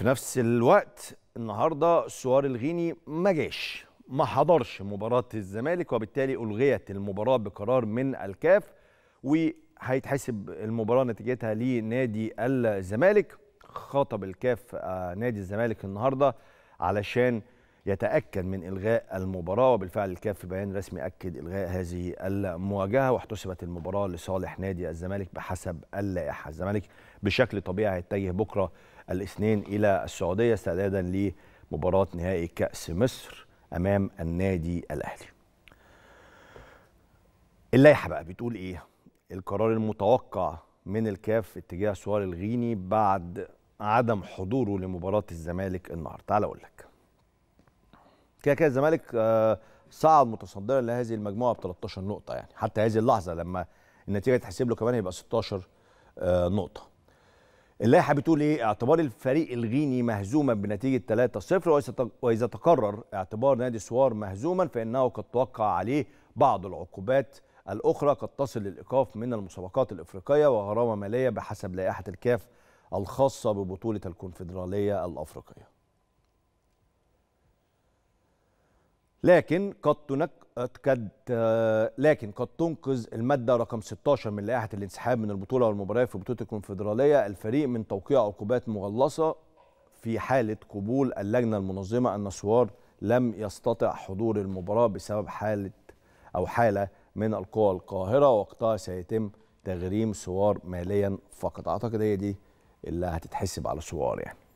في نفس الوقت النهارده سوار الغيني ما جاش ما حضرش مباراه الزمالك وبالتالي الغيت المباراه بقرار من الكاف وهيتحسب المباراه نتيجتها لنادي الزمالك خاطب الكاف آه، نادي الزمالك النهارده علشان يتأكد من إلغاء المباراة وبالفعل الكاف في بيان رسمي أكد إلغاء هذه المواجهة واحتسبت المباراة لصالح نادي الزمالك بحسب اللائحة الزمالك بشكل طبيعي هيتجه بكرة الاثنين إلى السعودية استعدادا لمباراة نهائي كأس مصر أمام النادي الأهلي اللائحة بقى بتقول إيه؟ القرار المتوقع من الكاف اتجاه سوار الغيني بعد عدم حضوره لمباراة الزمالك النهارده تعال أقول لك كده كده الزمالك آه، صعد متصدرا لهذه المجموعه ب 13 نقطه يعني حتى هذه اللحظه لما النتيجه تحسب له كمان يبقى 16 آه، نقطه. اللائحه بتقول ايه؟ اعتبار الفريق الغيني مهزوما بنتيجه 3-0 واذا تقرر اعتبار نادي سوار مهزوما فانه قد توقع عليه بعض العقوبات الاخرى قد تصل للايقاف من المسابقات الافريقيه وغرامه ماليه بحسب لائحه الكاف الخاصه ببطوله الكونفدراليه الافريقيه. لكن قد تنك قد آه، لكن قد تنقذ الماده رقم 16 من لائحه الانسحاب من البطوله والمباريات في بطوله الكونفدراليه الفريق من توقيع عقوبات مغلصه في حاله قبول اللجنه المنظمه ان سوار لم يستطع حضور المباراه بسبب حاله او حاله من القوى القاهره وقتها سيتم تغريم سوار ماليا فقط اعتقد هي دي اللي هتتحسب على سوار يعني